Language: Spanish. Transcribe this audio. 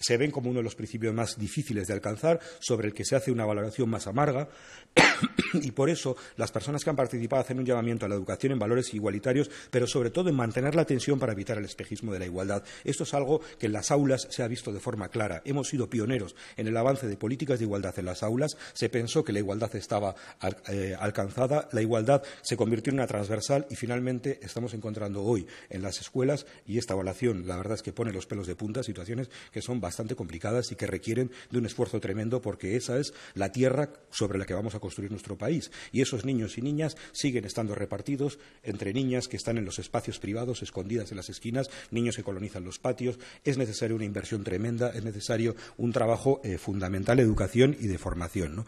se ven como uno de los principios más difíciles de alcanzar, sobre el que se hace una valoración más amarga y por eso las personas que han participado hacen un llamamiento a la educación en valores igualitarios, pero sobre todo en mantener la tensión para evitar el espejismo de la igualdad. Esto es algo que en las aulas se ha visto de forma clara. Hemos sido pioneros en el avance de políticas de igualdad en las aulas. Se pensó que la igualdad estaba eh, alcanzada, la igualdad se convirtió en una transversal y finalmente estamos encontrando hoy en las escuelas y esta evaluación, la verdad es que pone los pelos de punta situaciones que son bastante complicadas y que requieren de un esfuerzo tremendo porque esa es la tierra sobre la que vamos a construir nuestro país. Y esos niños y niñas siguen estando repartidos entre niñas que están en los espacios privados, escondidas en las esquinas, niños que colonizan los patios. Es necesaria una inversión tremenda, es necesario un trabajo eh, fundamental de educación y de formación.